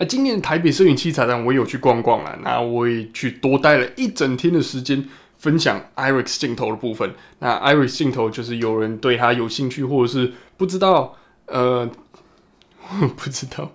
那今年台北摄影器材展，我也有去逛逛了。那我也去多待了一整天的时间，分享 Iris 镜头的部分。那 Iris 镜头就是有人对它有兴趣，或者是不知道，呃，不知道。